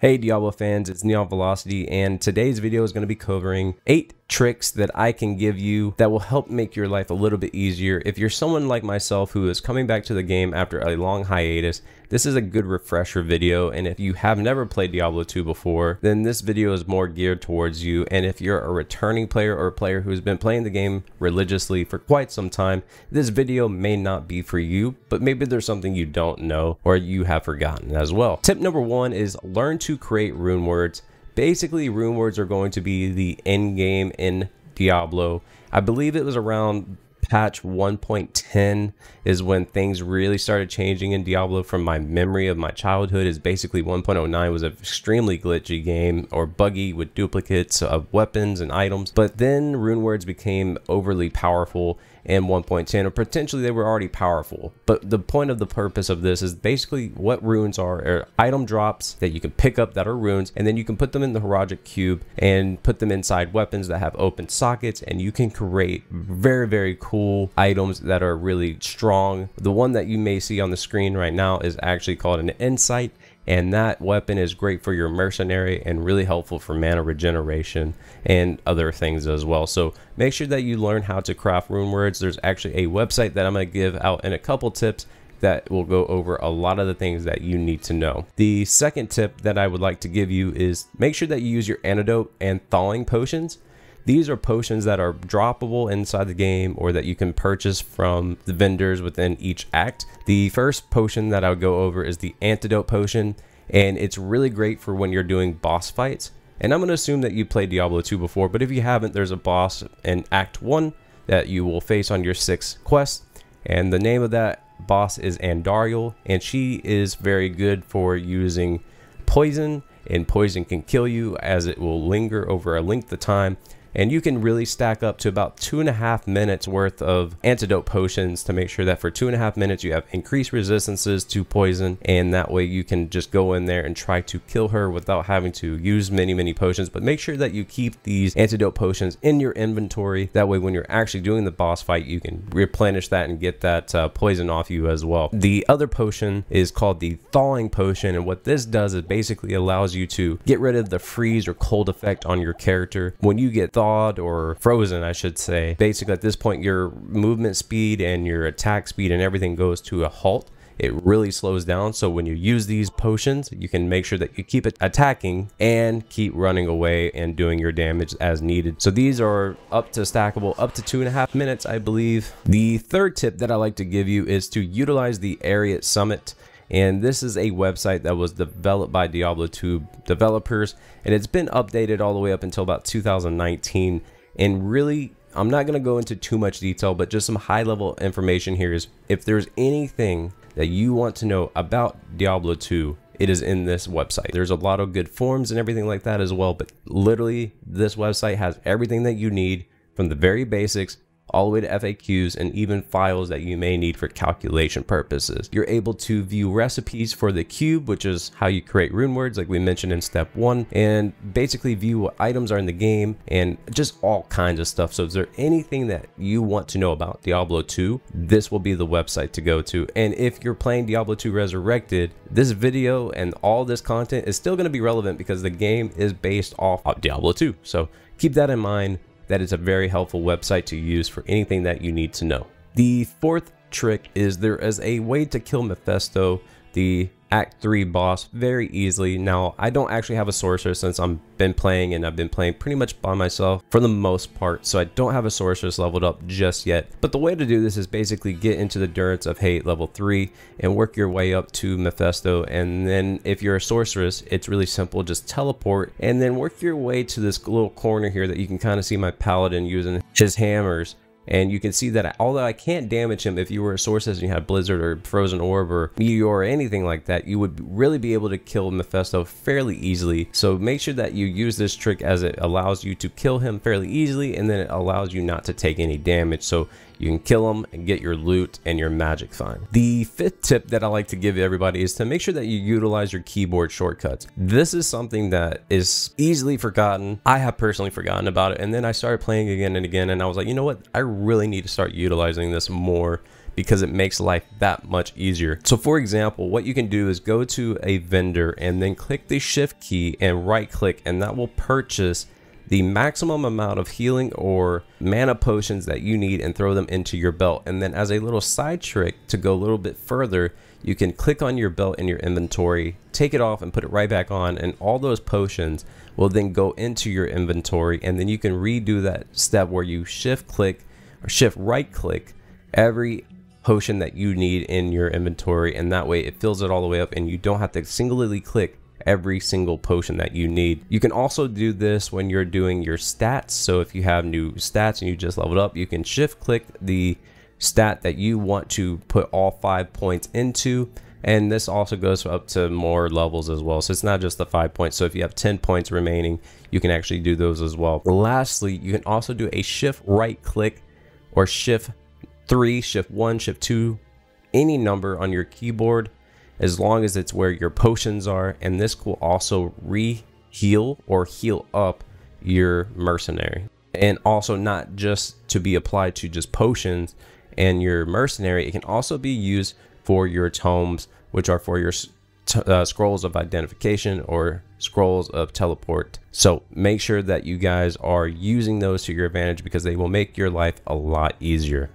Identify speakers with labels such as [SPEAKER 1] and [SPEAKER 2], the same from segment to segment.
[SPEAKER 1] Hey Diablo fans, it's Neon Velocity and today's video is going to be covering 8 tricks that I can give you that will help make your life a little bit easier. If you're someone like myself who is coming back to the game after a long hiatus, this is a good refresher video and if you have never played Diablo 2 before, then this video is more geared towards you and if you're a returning player or a player who's been playing the game religiously for quite some time, this video may not be for you, but maybe there's something you don't know or you have forgotten as well. Tip number one is learn to to create rune words. Basically, rune words are going to be the end game in Diablo. I believe it was around patch 1.10 is when things really started changing in Diablo from my memory of my childhood is basically 1.09 was an extremely glitchy game or buggy with duplicates of weapons and items. But then rune words became overly powerful in 1.10 or potentially they were already powerful. But the point of the purpose of this is basically what runes are, are item drops that you can pick up that are runes and then you can put them in the Heroic Cube and put them inside weapons that have open sockets and you can create very, very cool cool items that are really strong. The one that you may see on the screen right now is actually called an Insight and that weapon is great for your mercenary and really helpful for mana regeneration and other things as well. So make sure that you learn how to craft rune words. There's actually a website that I'm going to give out in a couple tips that will go over a lot of the things that you need to know. The second tip that I would like to give you is make sure that you use your antidote and thawing potions these are potions that are droppable inside the game or that you can purchase from the vendors within each act. The first potion that I would go over is the antidote potion and it's really great for when you're doing boss fights. And I'm going to assume that you played Diablo 2 before, but if you haven't, there's a boss in Act 1 that you will face on your sixth quest. And the name of that boss is Andariel, and she is very good for using poison, and poison can kill you as it will linger over a length of time and you can really stack up to about two and a half minutes worth of antidote potions to make sure that for two and a half minutes you have increased resistances to poison and that way you can just go in there and try to kill her without having to use many many potions but make sure that you keep these antidote potions in your inventory that way when you're actually doing the boss fight you can replenish that and get that uh, poison off you as well the other potion is called the thawing potion and what this does is basically allows you to get rid of the freeze or cold effect on your character when you get thawed or frozen, I should say. Basically, at this point, your movement speed and your attack speed and everything goes to a halt it really slows down. So when you use these potions, you can make sure that you keep it attacking and keep running away and doing your damage as needed. So these are up to stackable up to two and a half minutes, I believe. The third tip that I like to give you is to utilize the Ariat Summit and this is a website that was developed by Diablo 2 developers and it's been updated all the way up until about 2019 and really I'm not going to go into too much detail but just some high level information here is if there's anything that you want to know about Diablo 2 it is in this website. There's a lot of good forms and everything like that as well, but literally this website has everything that you need from the very basics all the way to FAQs and even files that you may need for calculation purposes. You're able to view recipes for the cube, which is how you create rune words like we mentioned in step one, and basically view what items are in the game and just all kinds of stuff. So is there anything that you want to know about Diablo 2, this will be the website to go to. And if you're playing Diablo 2 Resurrected, this video and all this content is still going to be relevant because the game is based off of Diablo 2. So keep that in mind that is a very helpful website to use for anything that you need to know. The fourth trick is there is a way to kill Mephisto, the Act 3 boss very easily. Now, I don't actually have a sorcerer since I've been playing and I've been playing pretty much by myself for the most part, so I don't have a sorceress leveled up just yet. But the way to do this is basically get into the Durance of Hate level 3 and work your way up to Mephisto. And then if you're a sorceress, it's really simple. Just teleport and then work your way to this little corner here that you can kind of see my paladin using his hammers and you can see that although I can't damage him, if you were a Sources and you had Blizzard or Frozen Orb or Meteor or anything like that, you would really be able to kill Mephisto fairly easily. So make sure that you use this trick as it allows you to kill him fairly easily and then it allows you not to take any damage. So you can kill them and get your loot and your magic Fine. The fifth tip that I like to give everybody is to make sure that you utilize your keyboard shortcuts. This is something that is easily forgotten. I have personally forgotten about it. And then I started playing again and again. And I was like, you know what? I really need to start utilizing this more because it makes life that much easier. So for example, what you can do is go to a vendor and then click the shift key and right click and that will purchase the maximum amount of healing or mana potions that you need and throw them into your belt. And then as a little side trick to go a little bit further, you can click on your belt in your inventory, take it off and put it right back on and all those potions will then go into your inventory and then you can redo that step where you shift click or shift right click every potion that you need in your inventory and that way it fills it all the way up and you don't have to singly click every single potion that you need. You can also do this when you're doing your stats. So if you have new stats and you just leveled up, you can shift click the stat that you want to put all five points into. And this also goes up to more levels as well. So it's not just the five points. So if you have 10 points remaining, you can actually do those as well. Lastly, you can also do a shift right click or shift three, shift one, shift two, any number on your keyboard as long as it's where your potions are, and this will also re-heal or heal up your mercenary. And also not just to be applied to just potions and your mercenary, it can also be used for your tomes, which are for your uh, scrolls of identification or scrolls of teleport. So make sure that you guys are using those to your advantage because they will make your life a lot easier.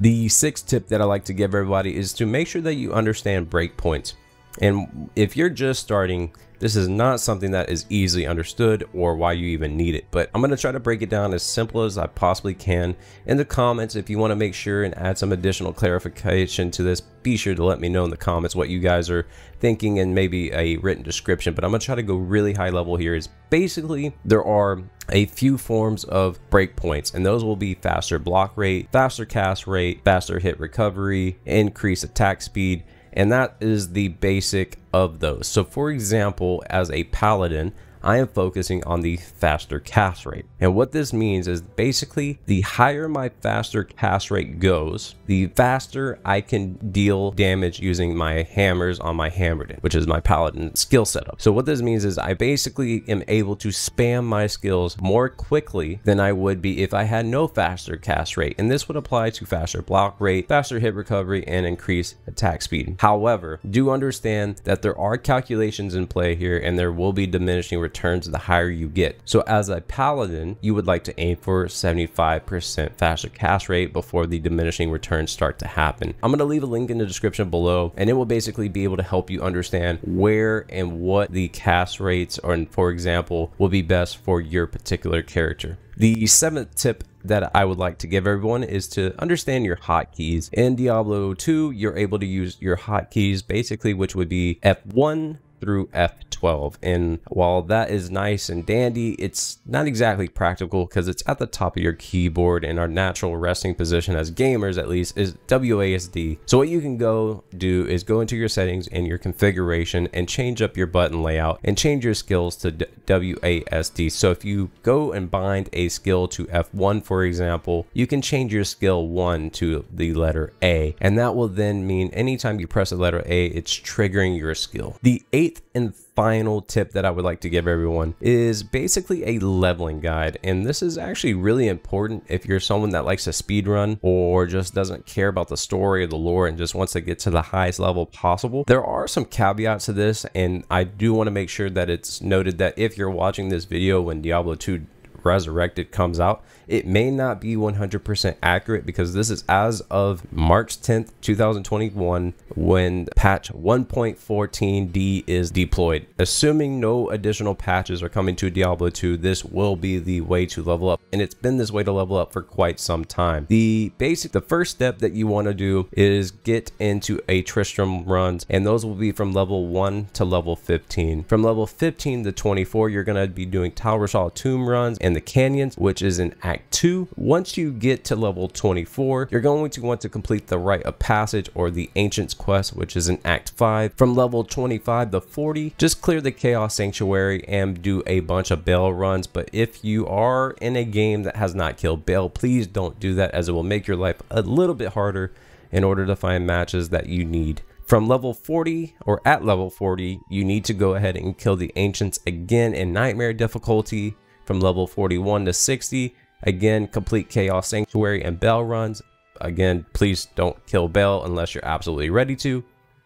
[SPEAKER 1] The sixth tip that I like to give everybody is to make sure that you understand breakpoints. And if you're just starting, this is not something that is easily understood or why you even need it, but I'm going to try to break it down as simple as I possibly can. In the comments, if you want to make sure and add some additional clarification to this, be sure to let me know in the comments what you guys are thinking and maybe a written description, but I'm going to try to go really high level here. Is basically there are a few forms of breakpoints, and those will be faster block rate, faster cast rate, faster hit recovery, increased attack speed, and that is the basic of those. So for example, as a paladin, I am focusing on the faster cast rate. And what this means is basically the higher my faster cast rate goes, the faster I can deal damage using my hammers on my Hammerdin, which is my Paladin skill setup. So what this means is I basically am able to spam my skills more quickly than I would be if I had no faster cast rate. And this would apply to faster block rate, faster hit recovery, and increased attack speed. However, do understand that there are calculations in play here and there will be diminishing returns returns the higher you get. So as a paladin, you would like to aim for 75% faster cast rate before the diminishing returns start to happen. I'm going to leave a link in the description below and it will basically be able to help you understand where and what the cast rates or for example will be best for your particular character. The seventh tip that I would like to give everyone is to understand your hotkeys. In Diablo 2, you're able to use your hotkeys basically, which would be F1, through F12. And while that is nice and dandy, it's not exactly practical because it's at the top of your keyboard and our natural resting position as gamers at least is WASD. So what you can go do is go into your settings and your configuration and change up your button layout and change your skills to WASD. So if you go and bind a skill to F1 for example, you can change your skill 1 to the letter A and that will then mean anytime you press the letter A it's triggering your skill. The 8 eighth and final tip that I would like to give everyone is basically a leveling guide. And this is actually really important if you're someone that likes to speedrun or just doesn't care about the story or the lore and just wants to get to the highest level possible. There are some caveats to this and I do want to make sure that it's noted that if you're watching this video when Diablo 2 Resurrected comes out, it may not be 100% accurate because this is as of March 10th, 2021, when patch 1.14D is deployed. Assuming no additional patches are coming to Diablo 2, this will be the way to level up. And it's been this way to level up for quite some time. The basic, the first step that you want to do is get into a Tristram runs, and those will be from level 1 to level 15. From level 15 to 24, you're going to be doing Tower Shaw tomb runs, and and the canyons, which is in Act 2. Once you get to level 24, you're going to want to complete the Rite of Passage or the Ancients quest, which is in Act 5. From level 25 to 40, just clear the Chaos Sanctuary and do a bunch of bail runs. But if you are in a game that has not killed bail, please don't do that as it will make your life a little bit harder in order to find matches that you need from level 40 or at level 40, you need to go ahead and kill the Ancients again in Nightmare difficulty from level 41 to 60. Again, complete Chaos Sanctuary and Bell runs. Again, please don't kill Bell unless you're absolutely ready to.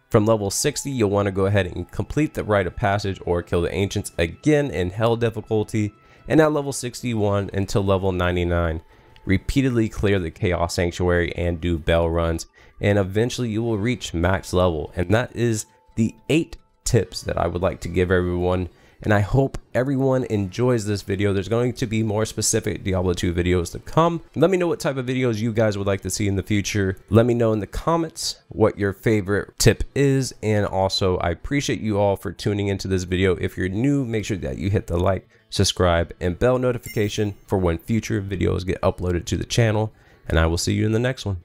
[SPEAKER 1] From level 60, you'll want to go ahead and complete the Rite of Passage or kill the Ancients again in Hell difficulty. And at level 61 until level 99, repeatedly clear the Chaos Sanctuary and do Bell runs. And eventually you will reach max level. And that is the 8 tips that I would like to give everyone and I hope everyone enjoys this video. There's going to be more specific Diablo 2 videos to come. Let me know what type of videos you guys would like to see in the future. Let me know in the comments what your favorite tip is. And also, I appreciate you all for tuning into this video. If you're new, make sure that you hit the like, subscribe, and bell notification for when future videos get uploaded to the channel. And I will see you in the next one.